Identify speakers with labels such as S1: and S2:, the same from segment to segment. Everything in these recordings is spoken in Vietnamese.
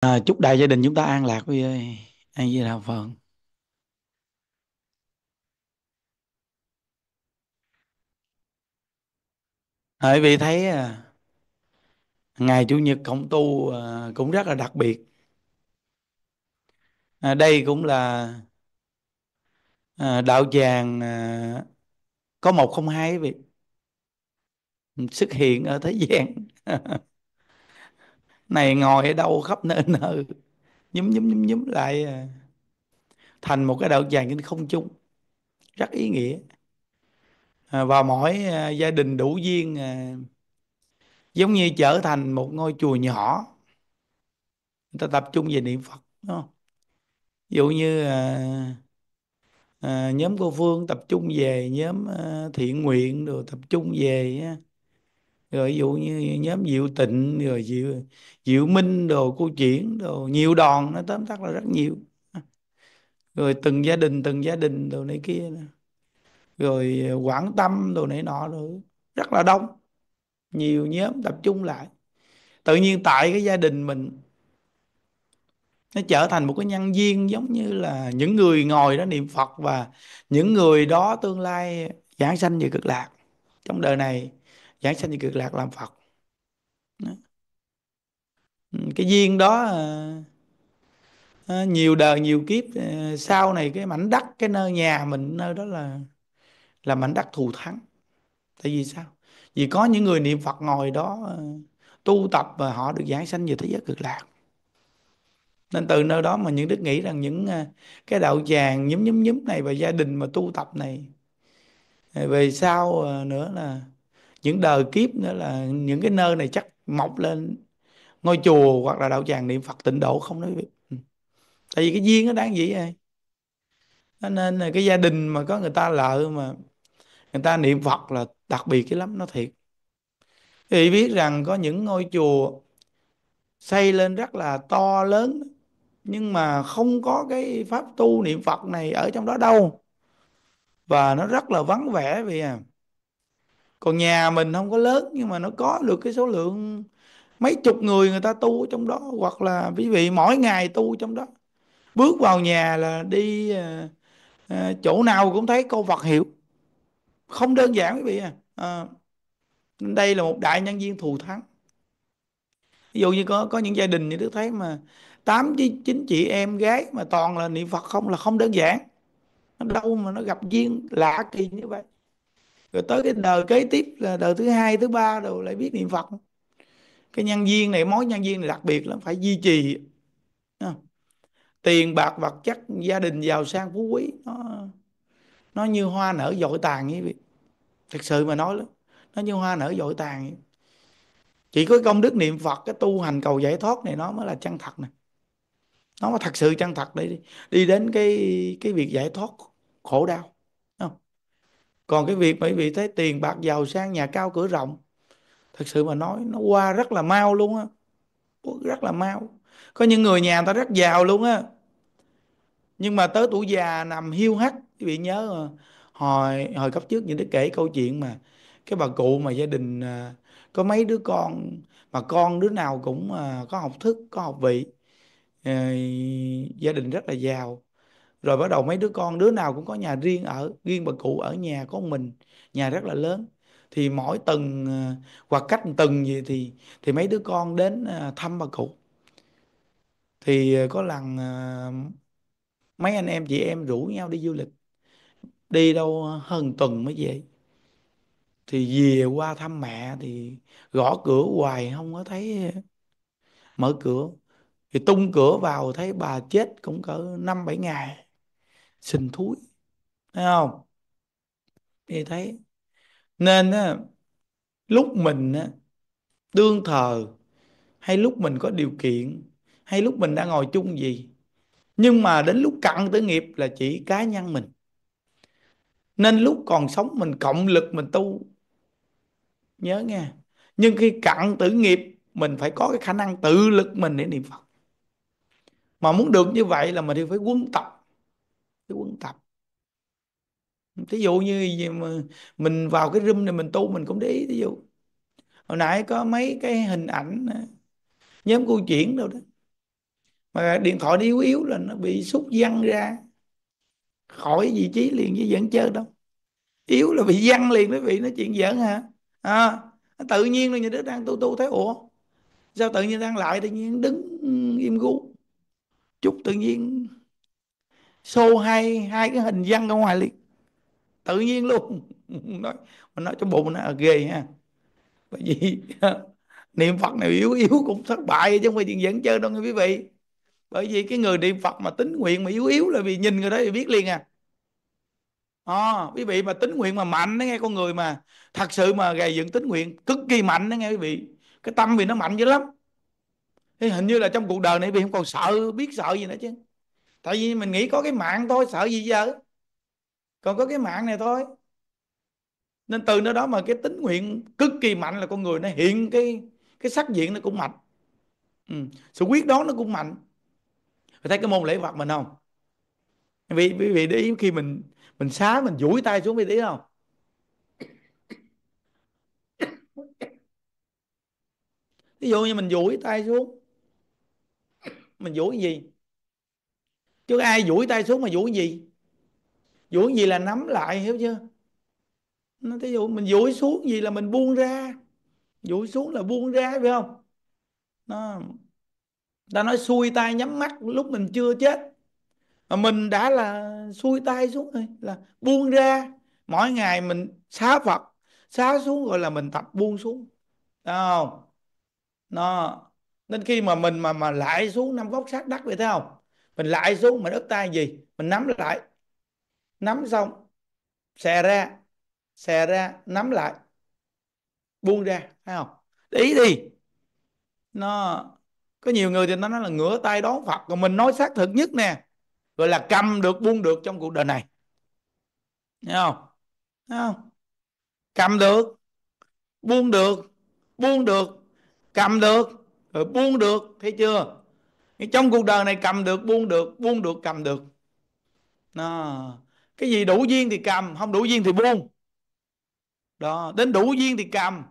S1: À, chúc đại gia đình chúng ta an lạc quý ơi. An Di Đà Phật. À, quý vị thấy à, ngày chủ nhật cộng tu à, cũng rất là đặc biệt. À, đây cũng là à, đạo tràng có một không hai vị xuất hiện ở thế gian. này ngồi ở đâu khắp nơi nơi nhúm nhúm nhúm nhúm lại à, thành một cái đạo dàn kinh không chung rất ý nghĩa à, và mỗi à, gia đình đủ duyên giống như trở thành một ngôi chùa nhỏ người ta tập trung về niệm phật đúng không ví dụ như nhóm cô phương tập trung về nhóm thiện nguyện rồi tập trung về rồi ví dụ như nhóm diệu tịnh rồi diệu diệu minh đồ cô chuyển đồ nhiều đòn nó tóm tắt là rất nhiều rồi từng gia đình từng gia đình đồ này kia rồi ờ, quảng tâm đồ này nọ rồi rất là đông nhiều nhóm tập trung lại tự nhiên tại cái gia đình mình nó trở thành một cái nhân viên giống như là những người ngồi đó niệm phật và những người đó tương lai giảng sanh về cực lạc trong đời này giảng sanh cực lạc làm phật ừ, cái duyên đó ờ, ờ, nhiều đời nhiều kiếp ờ, sau này cái mảnh đất cái nơi nhà mình nơi đó là là mảnh đất thù thắng tại vì sao vì có những người niệm phật ngồi đó tu tập và họ được giải sanh về thế giới cực lạc nên từ nơi đó mà những đức nghĩ rằng những cái đạo tràng nhúm nhúm nhúm này và gia đình mà tu tập này về sau nữa là những đời kiếp nữa là những cái nơi này chắc mọc lên ngôi chùa hoặc là đạo tràng niệm Phật tịnh độ không nói ừ. tại vì cái duyên nó đáng vậy ai nên là cái gia đình mà có người ta lợi mà người ta niệm Phật là đặc biệt cái lắm nó thiệt thì biết rằng có những ngôi chùa xây lên rất là to lớn nhưng mà không có cái pháp tu niệm Phật này ở trong đó đâu và nó rất là vắng vẻ vì à còn nhà mình không có lớn nhưng mà nó có được cái số lượng mấy chục người người ta tu trong đó hoặc là quý vị mỗi ngày tu trong đó bước vào nhà là đi à, chỗ nào cũng thấy câu Phật hiệu không đơn giản quý vị à, à đây là một đại nhân viên thù thắng ví dụ như có có những gia đình như đức thấy mà tám chín chị em gái mà toàn là niệm Phật không là không đơn giản đâu mà nó gặp duyên lạ kỳ như vậy rồi tới cái đời kế tiếp là đời thứ hai thứ ba rồi lại biết niệm phật cái nhân viên này mối nhân viên này đặc biệt lắm phải duy trì tiền bạc vật chất gia đình giàu sang phú quý nó nó như hoa nở dội tàn như vậy thật sự mà nói lắm nó như hoa nở dội tàn vậy. chỉ có công đức niệm phật cái tu hành cầu giải thoát này nó mới là chân thật này nó mới thật sự chân thật để đi, đi đến cái cái việc giải thoát khổ đau còn cái việc mấy vị thấy tiền bạc giàu sang nhà cao cửa rộng thật sự mà nói nó qua rất là mau luôn á rất là mau có những người nhà người ta rất giàu luôn á nhưng mà tới tuổi già nằm hiu hắt quý vị nhớ mà. hồi hồi cấp trước những đứa kể câu chuyện mà cái bà cụ mà gia đình à, có mấy đứa con mà con đứa nào cũng à, có học thức có học vị à, gia đình rất là giàu rồi bắt đầu mấy đứa con đứa nào cũng có nhà riêng ở riêng bà cụ ở nhà có mình nhà rất là lớn thì mỗi tuần ờ, hoặc cách tuần gì thì thì mấy đứa con đến ờ, thăm bà cụ thì ờ, có lần mấy anh em chị em rủ nhau đi du lịch đi đâu hơn tuần mới về thì về qua thăm mẹ thì gõ cửa hoài không có thấy mở cửa thì tung cửa vào thấy bà chết cũng cỡ năm bảy ngày sình thúi thấy không thì thấy nên á, lúc mình á, đương thờ hay lúc mình có điều kiện hay lúc mình đang ngồi chung gì nhưng mà đến lúc cặn tử nghiệp là chỉ cá nhân mình nên lúc còn sống mình cộng lực mình tu nhớ nghe nhưng khi cặn tử nghiệp mình phải có cái khả năng tự lực mình để niệm phật mà muốn được như vậy là mình thì phải quân tập cái quân tập thí dụ như gì mà mình vào cái room này mình tu mình cũng để ý thí dụ hồi nãy có mấy cái hình ảnh ờ, nhóm câu chuyện đâu đó mà điện thoại đi yếu yếu là nó bị xúc văng ra khỏi vị trí liền với dẫn chơi đâu yếu là bị văng liền quý vị nói chuyện giỡn hả à, tự nhiên là nhà đứa đang tu tu thấy ủa sao tự nhiên đang lại tự nhiên đứng im gu chút tự nhiên xô hai hai cái hình văn ra ngoài liền tự nhiên luôn nói mình nói cho bụng nó à, ghê ha bởi vì niệm phật này yếu yếu cũng thất bại chứ không phải chuyện dẫn chơi đâu nghe quý vị bởi vì cái người niệm phật mà tính nguyện mà yếu yếu là vì nhìn người đó thì biết liền à à, quý vị mà tính nguyện mà mạnh đó nghe con người mà thật sự mà gầy dựng tính nguyện cực kỳ mạnh đó nghe quý vị cái tâm vì nó mạnh dữ lắm thì hình như là trong cuộc đời này vì không còn sợ biết sợ gì nữa chứ tại vì mình nghĩ có cái mạng thôi sợ gì giờ còn có cái mạng này thôi nên từ nơi đó mà cái tính nguyện cực kỳ mạnh là con người nó hiện cái cái sắc diện nó cũng mạnh ừ. sự quyết đoán nó cũng mạnh phải thấy cái môn lễ vật mình không vì vì vị để ý khi mình mình xá mình duỗi tay xuống vị trí không ví dụ như mình duỗi tay xuống mình duỗi gì chứ ai duỗi tay xuống mà duỗi gì duỗi gì là nắm lại hiểu chưa nó thí dụ mình duỗi xuống gì là mình buông ra duỗi xuống là buông ra phải không nó ta nói xuôi tay nhắm mắt lúc mình chưa chết mà mình đã là xuôi tay xuống rồi là buông ra mỗi ngày mình xá phật xá xuống gọi là mình tập buông xuống thấy không nó nên khi mà mình mà mà lại xuống năm góc sát đất vậy thấy không mình lại xuống mình ướp tay gì mình nắm lại nắm xong xè ra xè ra nắm lại buông ra thấy không để ý đi nó có nhiều người thì nó nói là ngửa tay đón phật còn mình nói xác thực nhất nè gọi là cầm được buông được trong cuộc đời này thấy không thấy không cầm được buông được buông được cầm được rồi buông được thấy chưa trong cuộc đời này cầm được buông được buông được cầm được đó. cái gì đủ duyên thì cầm không đủ duyên thì buông đó đến đủ duyên thì cầm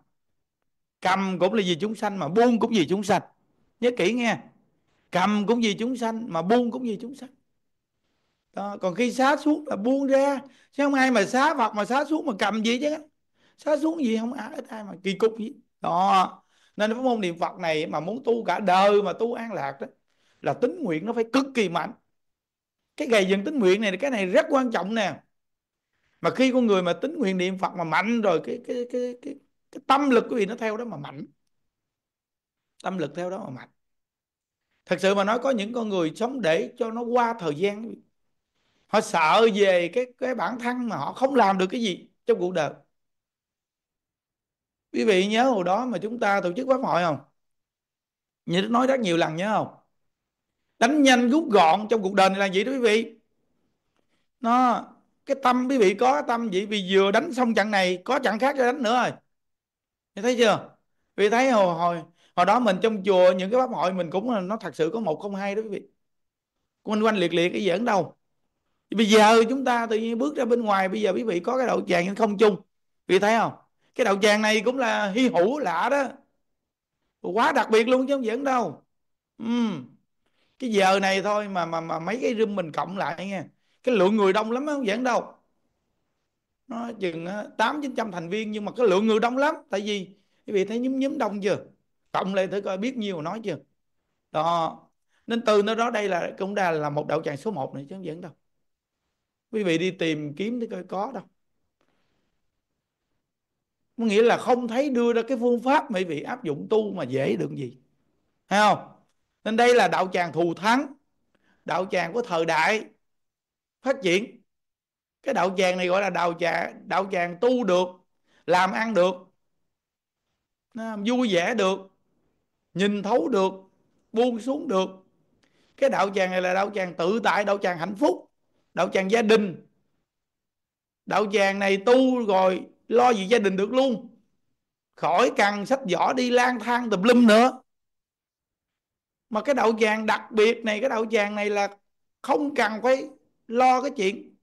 S1: cầm cũng là vì chúng sanh mà buông cũng vì chúng sanh nhớ kỹ nghe cầm cũng vì chúng sanh mà buông cũng vì chúng sanh đó. còn khi xá xuống là buông ra chứ không ai mà xá phật mà xá xuống mà cầm gì chứ xá xuống gì không ai ai mà kỳ cục gì đó nên pháp môn niệm phật này mà muốn tu cả đời mà tu an lạc đó là tính nguyện nó phải cực kỳ mạnh cái gầy dựng tính nguyện này cái này rất quan trọng nè mà khi con người mà tính nguyện niệm phật mà mạnh rồi cái cái cái cái, cái tâm lực của vị nó theo đó mà mạnh tâm lực theo đó mà mạnh thật sự mà nói có những con người sống để cho nó qua thời gian họ sợ về cái cái bản thân mà họ không làm được cái gì trong cuộc đời quý vị nhớ hồi đó mà chúng ta tổ chức pháp hội không như nói rất nhiều lần nhớ không đánh nhanh rút gọn trong cuộc đời này là gì đó quý vị nó cái tâm quý vị có tâm vậy vì vừa đánh xong trận này có trận khác cho đánh nữa rồi thì thấy chưa vì thấy hồi hồi hồi đó mình trong chùa những cái pháp hội mình cũng nó thật sự có một không hai đó quý vị quanh quanh liệt liệt cái giỡn đâu bây giờ chúng ta tự nhiên bước ra bên ngoài bây giờ quý vị có cái đậu tràng không chung vì thấy không cái đậu tràng này cũng là hy hữu lạ đó quá đặc biệt luôn chứ không giỡn đâu ừ. Uhm cái giờ này thôi mà mà mà mấy cái room mình cộng lại nha cái lượng người đông lắm không giảng đâu nó chừng tám chín trăm thành viên nhưng mà cái lượng người đông lắm tại vì quý vị thấy nhúm nhúm đông chưa cộng lên thử coi biết nhiều nói chưa đó nên từ nơi đó đây là cũng đã là một đạo tràng số 1 này chứ không giảng đâu quý vị đi tìm kiếm thử coi có đâu có nghĩa là không thấy đưa ra cái phương pháp mà quý vị áp dụng tu mà dễ được gì hay không nên đây là đạo tràng thù thắng đạo tràng của thời đại phát triển cái đạo tràng này gọi là đạo tràng đạo tràng tu được làm ăn được à, vui vẻ được nhìn thấu được buông xuống được cái đạo tràng này là đạo tràng tự tại đạo tràng hạnh phúc đạo tràng gia đình đạo tràng này tu rồi lo gì gia đình được luôn khỏi cần sách vỏ đi lang thang tùm lum nữa mà cái đậu vàng đặc biệt này cái đậu vàng này là không cần phải lo cái chuyện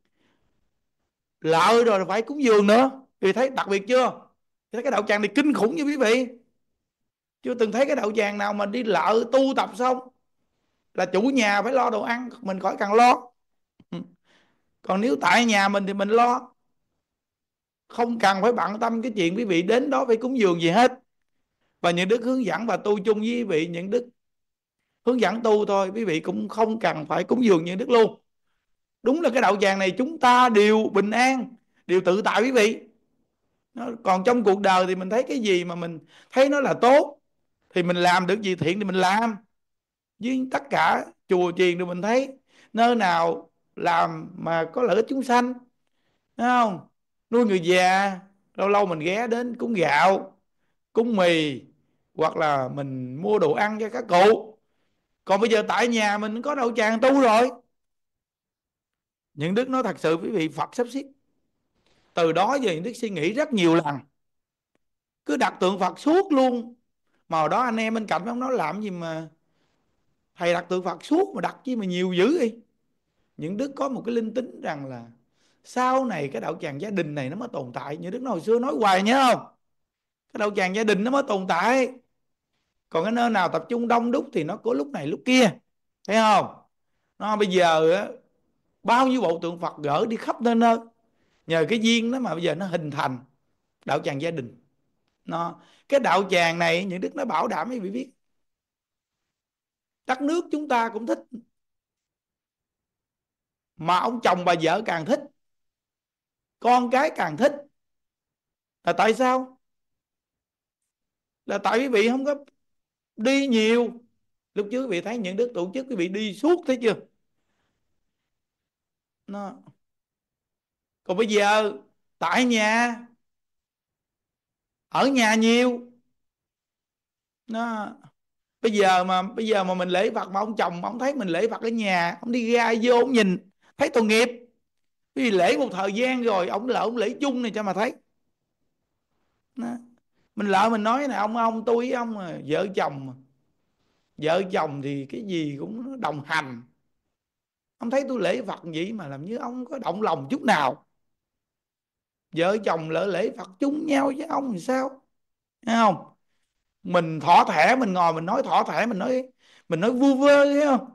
S1: lợi rồi phải cúng dường nữa thì thấy đặc biệt chưa thấy cái đậu vàng này kinh khủng như quý vị chưa từng thấy cái đậu vàng nào mà đi lợ tu tập xong là chủ nhà phải lo đồ ăn mình khỏi cần lo ừ. còn nếu tại nhà mình thì mình lo không cần phải bận tâm cái chuyện quý vị đến đó phải cúng dường gì hết và những đức hướng dẫn và tu chung với quý vị những đức hướng dẫn tu thôi quý vị cũng không cần phải cúng dường như đức luôn đúng là cái đạo vàng này chúng ta đều bình an đều tự tại quý vị còn trong cuộc đời thì mình thấy cái gì mà mình thấy nó là tốt thì mình làm được gì thiện thì mình làm với tất cả chùa chiền đều mình thấy nơi nào làm mà có lợi ích chúng sanh Thấy không nuôi người già lâu lâu mình ghé đến cúng gạo cúng mì hoặc là mình mua đồ ăn cho các cụ còn bây giờ tại nhà mình có đậu tràng tu rồi những đức nói thật sự quý vị phật sắp xếp từ đó giờ những đức suy nghĩ rất nhiều lần cứ đặt tượng phật suốt luôn mà đó anh em bên cạnh không nói làm gì mà thầy đặt tượng phật suốt mà đặt chứ mà nhiều dữ đi những đức có một cái linh tính rằng là sau này cái đạo tràng gia đình này nó mới tồn tại như đức nói hồi xưa nói hoài nhớ không cái đạo tràng gia đình nó mới tồn tại còn cái nơi nào tập trung đông đúc thì nó có lúc này lúc kia thấy không nó bây giờ bao nhiêu bộ tượng phật gỡ đi khắp nơi nơi nhờ cái duyên đó mà bây giờ nó hình thành đạo tràng gia đình nó cái đạo tràng này những đức nó bảo đảm quý vị biết đất nước chúng ta cũng thích mà ông chồng bà vợ càng thích con cái càng thích là tại sao là tại quý vị không có đi nhiều lúc trước quý vị thấy những đức tổ chức quý vị đi suốt thấy chưa nó còn bây giờ tại nhà ở nhà nhiều nó bây giờ mà bây giờ mà mình lễ phật mà ông chồng mà ông thấy mình lễ phật ở nhà ông đi ra vô ông nhìn thấy tội nghiệp vì lễ một thời gian rồi ông là ông lễ chung này cho mà thấy nó mình lỡ mình nói này ông ông tôi với ông à, vợ chồng mà. vợ chồng thì cái gì cũng đồng hành ông thấy tôi lễ phật vậy mà làm như ông có động lòng chút nào vợ chồng lỡ lễ phật chung nhau với ông thì sao thấy không mình thỏ thẻ mình ngồi mình nói thỏ thẻ mình nói mình nói vu vơ thấy không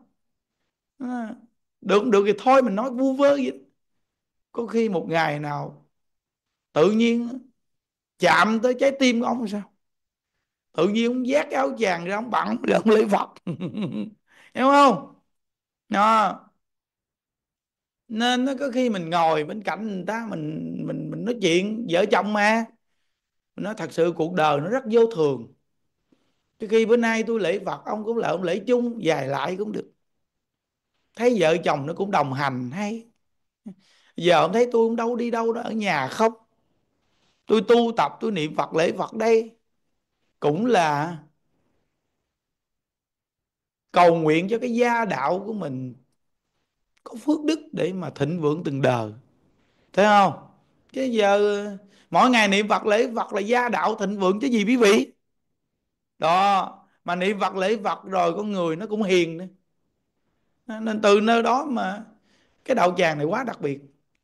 S1: à, được được thì thôi mình nói vu vơ vậy có khi một ngày nào tự nhiên chạm tới trái tim của ông sao tự nhiên ông giác cái áo chàng ra ông bận để ông lấy phật hiểu không đó nên nó có khi mình ngồi bên cạnh người ta mình mình mình nói chuyện vợ chồng mà mình nói thật sự cuộc đời nó rất vô thường cái khi bữa nay tôi lễ phật ông cũng là ông lễ chung dài lại cũng được thấy vợ chồng nó cũng đồng hành hay giờ ông thấy tôi cũng đâu đi đâu đó ở nhà khóc tôi tu tập tôi niệm phật lễ phật đây cũng là cầu nguyện cho cái gia đạo của mình có phước đức để mà thịnh vượng từng đời thấy không chứ giờ mỗi ngày niệm phật lễ phật là gia đạo thịnh vượng chứ gì quý vị đó mà niệm phật lễ phật rồi con người nó cũng hiền nữa nên từ nơi đó mà cái đạo tràng này quá đặc biệt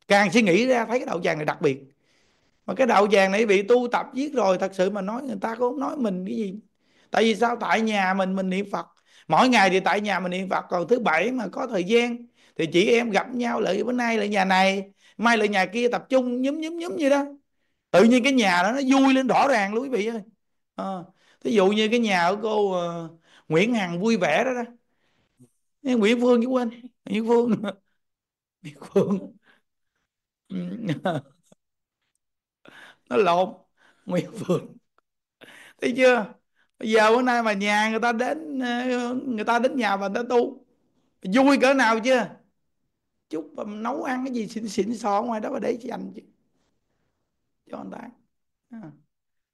S1: càng suy nghĩ ra thấy cái đạo tràng này đặc biệt mà cái đạo vàng này bị tu tập giết rồi thật sự mà nói người ta cũng không nói mình cái gì tại vì sao tại nhà mình mình niệm phật mỗi ngày thì tại nhà mình niệm phật còn thứ bảy mà có thời gian thì chị em gặp nhau lại bữa nay lại nhà này mai lại nhà kia tập trung nhúm nhúm nhúm như đó tự nhiên cái nhà đó nó vui lên rõ ràng luôn quý vị ơi à, thí dụ như cái nhà của cô uh, Nguyễn Hằng vui vẻ đó đó Nguyễn Phương chứ quên Nguyễn Phương Nguyễn Phương ừ. nó lộn nguyên vườn thấy chưa bây giờ bữa nay mà nhà người ta đến ờ, người ta đến nhà và người ta tu vui cỡ nào chưa chút nấu ăn cái gì xịn xịn sò ngoài đó mà để dành chứ cho anh ta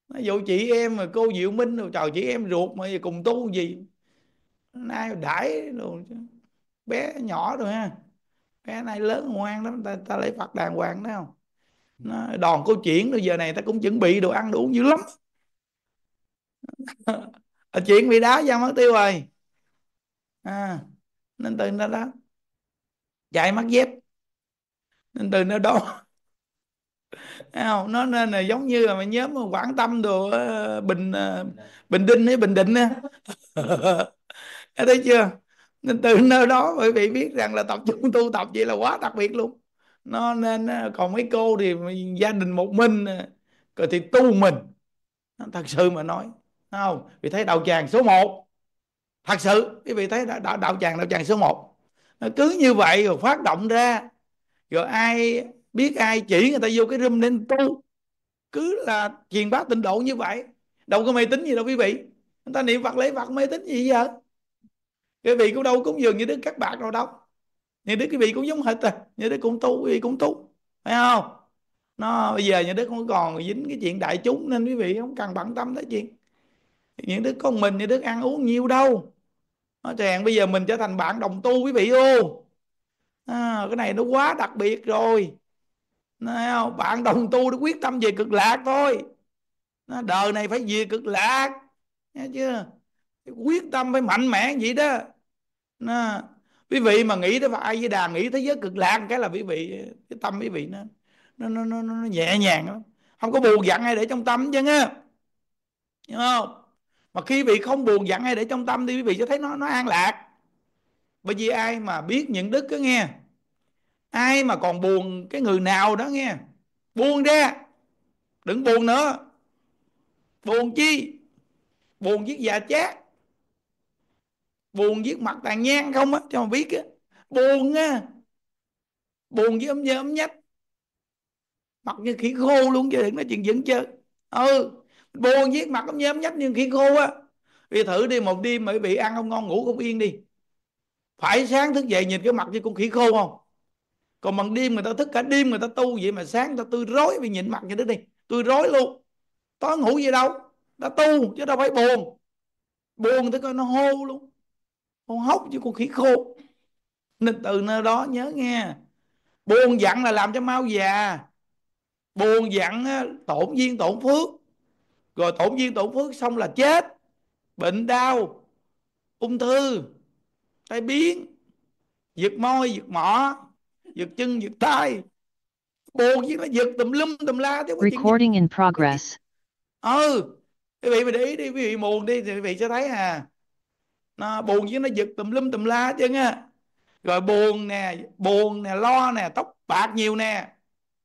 S1: à. dụ chị em mà cô Diệu Minh rồi chào chị em ruột mà cùng tu gì nay đãi rồi bé nhỏ rồi ha bé này lớn ngoan lắm ta, ta lấy Phật đàng hoàng đó không đòn câu chuyện rồi giờ này ta cũng chuẩn bị đồ ăn đồ uống dữ lắm à, chuyện bị đá ra mất tiêu rồi à, nên từ nó đó chạy mắt dép nên từ nó đó không? nó nên là giống như là mày nhớ mà quảng tâm đồ ờ, bình ờ, bình đinh hay bình định á thấy chưa nên từ nơi đó bởi vì biết rằng là tập trung tu tập vậy là quá đặc biệt luôn nó nên còn mấy cô thì gia đình một mình rồi à, thì tu mình thật sự mà nói không vì thấy đạo tràng số 1 thật sự quý vị thấy đạo, đạo tràng đạo tràng số 1 cứ như vậy rồi phát động ra rồi ai biết ai chỉ người ta vô cái room nên tu cứ là truyền bá tịnh độ như vậy đâu có mê tín gì đâu quý vị người ta niệm phật lấy phật mê tín gì giờ quý vị cũng đâu cũng dường như đức các bạn đâu đâu như đức quý vị cũng giống hệt à như đức cũng tu quý vị cũng tu phải không nó bây giờ như đức không còn dính cái chuyện đại chúng nên quý vị không cần bận tâm tới chuyện những đứa con mình như đức ăn uống nhiều đâu nó chàng bây giờ mình trở thành bạn đồng tu quý vị ô à, cái này nó quá đặc biệt rồi Nào, bạn đồng tu nó quyết tâm về cực lạc thôi nó đời này phải về cực lạc nghe chưa quyết tâm phải mạnh mẽ vậy đó nó quý vị mà nghĩ tới ai với đà nghĩ thế giới cực lạc cái là quý vị cái tâm quý vị nó nó nó nó, nó nhẹ nhàng lắm không có buồn giận hay để trong tâm chứ nghe hiểu không mà khi vị không buồn giận hay để trong tâm thì quý vị sẽ thấy nó nó an lạc bởi vì ai mà biết những đức đó nghe ai mà còn buồn cái người nào đó nghe buồn ra đừng buồn nữa buồn chi buồn chiếc già chát buồn viết mặt tàn nhang không á cho mà biết á buồn á buồn với ấm nhớ ấm nhách mặt như khỉ khô luôn chứ đừng nói chuyện dẫn chơi ừ buồn viết mặt ấm nhớ ấm nhách như khỉ khô á vì thử đi một đêm mà bị ăn không ngon ngủ không yên đi phải sáng thức dậy nhìn cái mặt như con khỉ khô không còn bằng đêm người ta thức cả đêm người ta tu vậy mà sáng ta tươi rối vì nhìn mặt như thế đi tươi rối luôn tối ngủ gì đâu đã tu chứ đâu phải buồn buồn tới coi nó hô luôn con hốc chứ con khỉ khô nên từ nơi đó nhớ nghe buồn giận là làm cho mau già buồn giận tổn duyên tổn phước rồi tổn duyên tổn phước xong là chết bệnh đau ung thư tai biến giật môi giật mỏ giật chân giật tay buồn chứ nó giật tùm lum tùm la chứ recording
S2: in progress
S1: ừ quý vị mà để ý đi quý vị buồn đi thì quý vị sẽ thấy à nó buồn chứ nó giật tùm lum tùm la chứ á rồi buồn nè buồn nè lo nè tóc bạc nhiều nè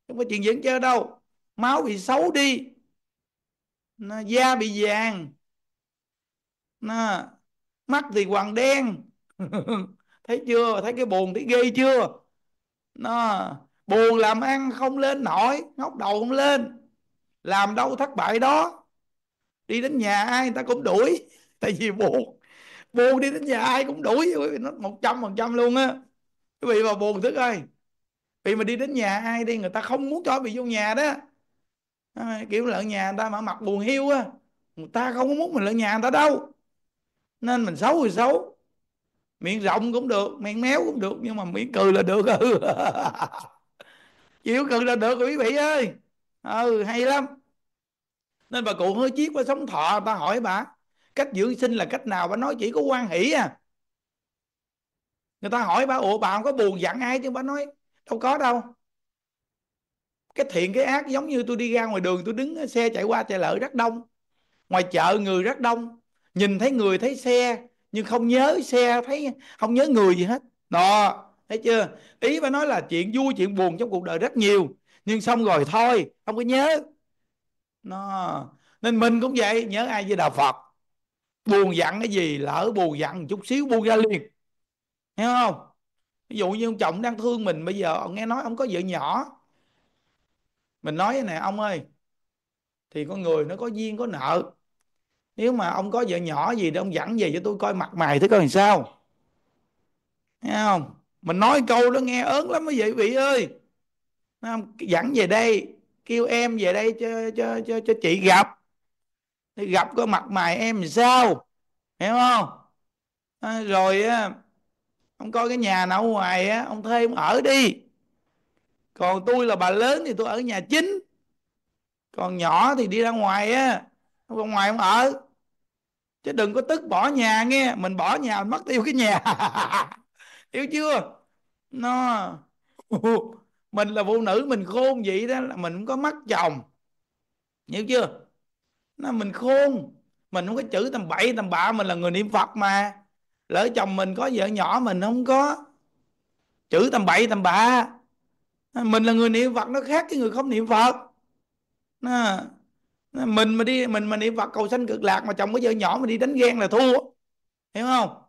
S1: không có chuyện diễn chơi đâu máu bị xấu đi nó da bị vàng nó mắt thì hoàng đen thấy chưa thấy cái buồn thấy ghê chưa nó buồn làm ăn không lên nổi ngóc đầu không lên làm đâu thất bại đó đi đến nhà ai người ta cũng đuổi tại vì buồn buồn đi đến nhà ai cũng đuổi quý vị nó một trăm phần trăm luôn á quý vị vào buồn thức ơi vì mà đi đến nhà ai đi người ta không muốn cho bị vô nhà đó à, kiểu lợn nhà người ta mà mặc buồn hiu á người ta không muốn mình lợn nhà người ta đâu nên mình xấu thì xấu miệng rộng cũng được miệng méo cũng được nhưng mà miệng
S2: cười là được ừ
S1: chịu cười là được quý vị ơi ừ hay lắm nên bà cụ hơi chiếc qua sống thọ ta hỏi bà cách dưỡng sinh là cách nào bà nói chỉ có quan hỷ à người ta hỏi bà ủa bà không có buồn giận ai chứ bà nói đâu có đâu cái thiện cái ác giống như tôi đi ra ngoài đường tôi đứng xe chạy qua chạy lợi rất đông ngoài chợ người rất đông nhìn thấy người thấy xe nhưng không nhớ xe thấy không nhớ người gì hết đó thấy chưa ý bà nói là chuyện vui chuyện buồn trong cuộc đời rất nhiều nhưng xong rồi thôi không có nhớ nó nên mình cũng vậy nhớ ai với đạo phật buồn giận cái gì lỡ buồn giận chút xíu buông ra liền hiểu không ví dụ như ông chồng đang thương mình bây giờ ông nghe nói ông có vợ nhỏ mình nói thế này ông ơi thì con người nó có duyên có nợ nếu mà ông có vợ nhỏ gì thì ông dặn về cho tôi coi mặt mày thế coi làm sao nghe không mình nói câu đó nghe ớn lắm mới vậy vị ơi không? dẫn về đây kêu em về đây cho cho cho, cho chị gặp gặp có mặt mày em sao hiểu không à, rồi á ông coi cái nhà nào ngoài á ông thuê ông ở đi còn tôi là bà lớn thì tôi ở nhà chính còn nhỏ thì đi ra ngoài á ra ngoài ông ở chứ đừng có tức bỏ nhà nghe mình bỏ nhà mình mất tiêu cái nhà hiểu chưa nó mình là phụ nữ mình khôn vậy đó là mình cũng có mất chồng hiểu chưa nó mình khôn mình không có chữ tầm bậy tầm bạ mình là người niệm phật mà lỡ chồng mình có vợ nhỏ mình không có chữ tầm bậy tầm bạ mình là người niệm phật nó khác cái người không niệm phật nó, mình mà đi mình mà niệm phật cầu sanh cực lạc mà chồng có vợ nhỏ mà đi đánh ghen là thua hiểu không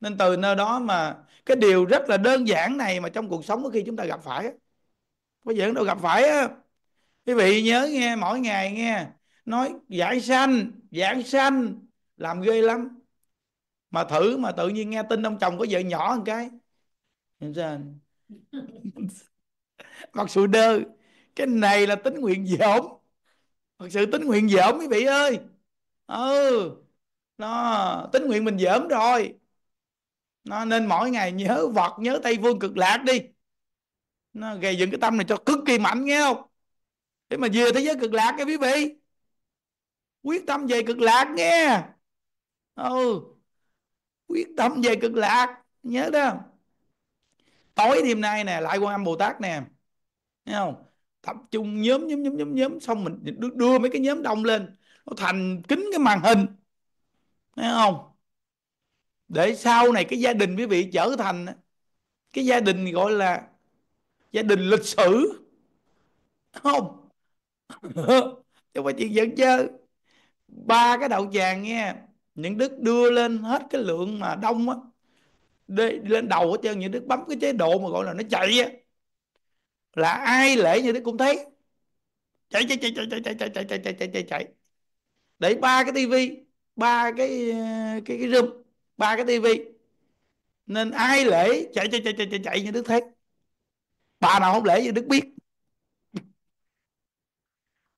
S1: nên từ nơi đó mà cái điều rất là đơn giản này mà trong cuộc sống có khi chúng ta gặp phải có gì đâu gặp phải á quý vị nhớ nghe mỗi ngày nghe nói giảng sanh giảng sanh làm ghê lắm mà thử mà tự nhiên nghe tin ông chồng có vợ nhỏ một cái mặc sự đơ cái này là tính nguyện dỗm thật sự tính nguyện dỗm quý vị ơi ừ nó tính nguyện mình dởm rồi nó nên mỗi ngày nhớ vật nhớ tây phương cực lạc đi nó gây dựng cái tâm này cho cực kỳ mạnh nghe không để mà về thế giới cực lạc nha quý vị quyết tâm về cực lạc nghe ừ quyết tâm về cực lạc nhớ đó tối đêm nay nè lại quan âm bồ tát nè thấy không tập trung nhóm nhóm nhóm nhóm nhóm xong mình đưa, đưa mấy cái nhóm đông lên nó thành kính cái màn hình thấy không để sau này cái gia đình quý vị trở thành cái gia đình gọi là gia đình lịch sử không chứ mà chuyện giận chơi ba cái đậu vàng nghe những đức đưa lên hết cái lượng mà đông á lên đầu hết trơn những đức bấm cái chế độ mà gọi là nó chạy á là ai lễ như đức cũng thấy chạy chạy chạy chạy chạy chạy chạy chạy chạy chạy chạy chạy chạy để ba cái tivi ba cái cái cái room ba cái tivi nên ai lễ chạy chạy chạy chạy chạy chạy như đức thấy bà nào không lễ như đức biết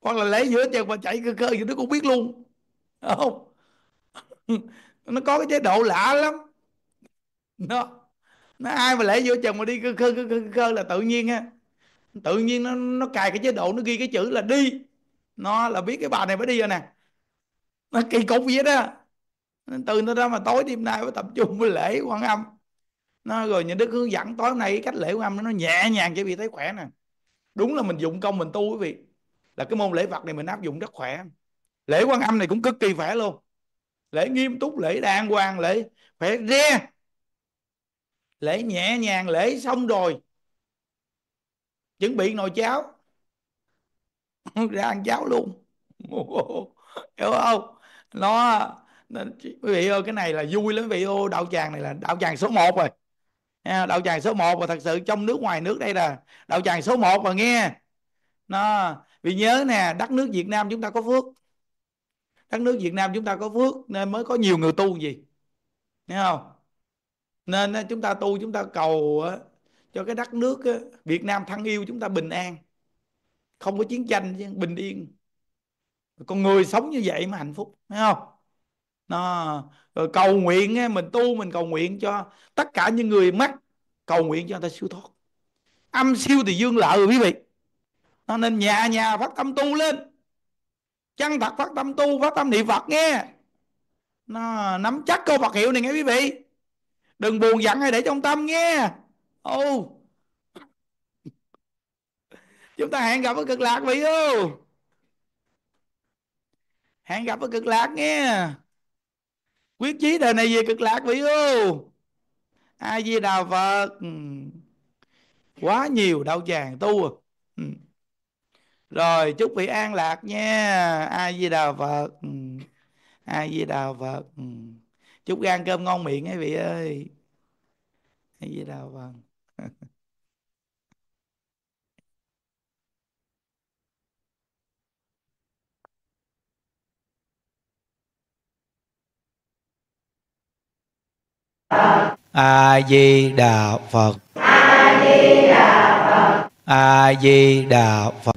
S1: hoặc là lễ giữa chân và chạy cơ cơ như đức cũng biết luôn không nó có cái chế độ lạ lắm nó nó ai mà lễ vô chồng mà đi cơ cơ cơ cơ là tự nhiên ha tự nhiên nó nó cài cái chế độ nó ghi cái chữ là đi nó là biết cái bà này phải đi rồi nè nó kỳ cục vậy đó nên từ nó ra mà tối đêm nay mới tập trung với lễ quan âm nó rồi nhà đức hướng dẫn tối hôm nay cái cách lễ quan âm nó nhẹ nhàng cho vị thấy khỏe nè đúng là mình dụng công mình tu quý vị là cái môn lễ vật này mình áp dụng rất khỏe lễ quan âm này cũng cực kỳ khỏe luôn lễ nghiêm túc lễ đàng hoàng lễ khỏe re lễ nhẹ nhàng lễ xong rồi chuẩn bị nồi cháo ra ăn cháo luôn hiểu không nó quý vị ơi cái này là vui lắm quý vị ơi đạo tràng này là đạo tràng số 1 rồi đạo tràng số 1 và thật sự trong nước ngoài nước đây là đạo tràng số 1 rồi nghe nó vì nhớ nè đất nước Việt Nam chúng ta có phước đất nước Việt Nam chúng ta có phước nên mới có nhiều người tu gì thấy không nên à, chúng ta tu chúng ta cầu à, cho cái đất nước à, Việt Nam thân yêu chúng ta bình an không có chiến tranh bình yên con người sống như vậy mà hạnh phúc thấy không nó rồi cầu nguyện mình tu mình cầu nguyện cho tất cả những người mắc cầu nguyện cho người ta siêu thoát âm siêu thì dương lợi quý vị nên nhà nhà phát tâm tu lên chân thật phát tâm tu phát tâm niệm phật nghe nó nắm chắc câu Phật hiệu này nghe quý vị đừng buồn giận hay để trong tâm nghe ô oh. chúng ta hẹn gặp ở cực lạc vị ô hẹn gặp ở cực lạc nghe quyết chí đời này về cực lạc vị ô ai di đà phật ừ. quá nhiều đau chàng tu à rồi chúc vị an lạc nha ai di đà phật ừ. ai di đà phật ừ. chúc gan cơm ngon miệng ấy vị ơi
S3: ai di đà phật a di đà phật a
S2: di đà
S3: phật a di đà phật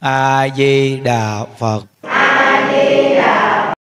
S3: a di đà phật
S2: a di